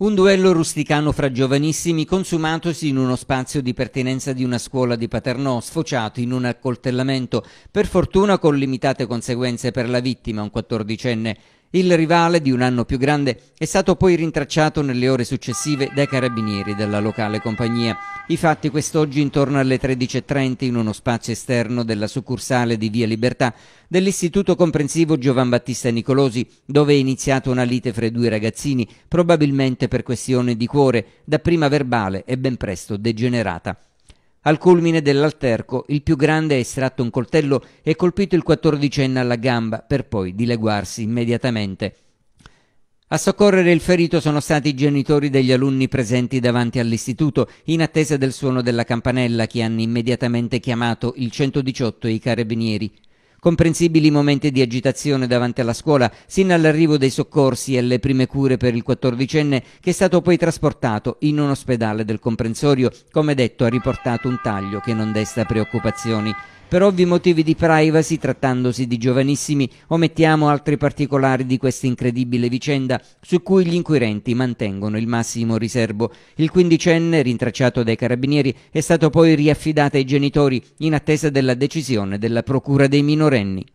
Un duello rusticano fra giovanissimi consumatosi in uno spazio di pertinenza di una scuola di Paternò, sfociato in un accoltellamento, per fortuna con limitate conseguenze per la vittima, un quattordicenne. Il rivale, di un anno più grande, è stato poi rintracciato nelle ore successive dai carabinieri della locale compagnia. I fatti quest'oggi intorno alle 13.30 in uno spazio esterno della succursale di Via Libertà dell'Istituto Comprensivo Giovan Battista Nicolosi, dove è iniziata una lite fra i due ragazzini, probabilmente per questione di cuore, dapprima verbale e ben presto degenerata. Al culmine dell'alterco, il più grande ha estratto un coltello e colpito il quattordicenne alla gamba, per poi dileguarsi immediatamente. A soccorrere il ferito sono stati i genitori degli alunni presenti davanti all'istituto, in attesa del suono della campanella che hanno immediatamente chiamato il 118 e i carabinieri. Comprensibili momenti di agitazione davanti alla scuola, sin all'arrivo dei soccorsi e alle prime cure per il quattordicenne, che è stato poi trasportato in un ospedale del comprensorio, come detto ha riportato un taglio che non desta preoccupazioni. Per ovvi motivi di privacy, trattandosi di giovanissimi, omettiamo altri particolari di questa incredibile vicenda su cui gli inquirenti mantengono il massimo riservo. Il quindicenne, rintracciato dai carabinieri, è stato poi riaffidato ai genitori in attesa della decisione della Procura dei minori දොරෙන්නේ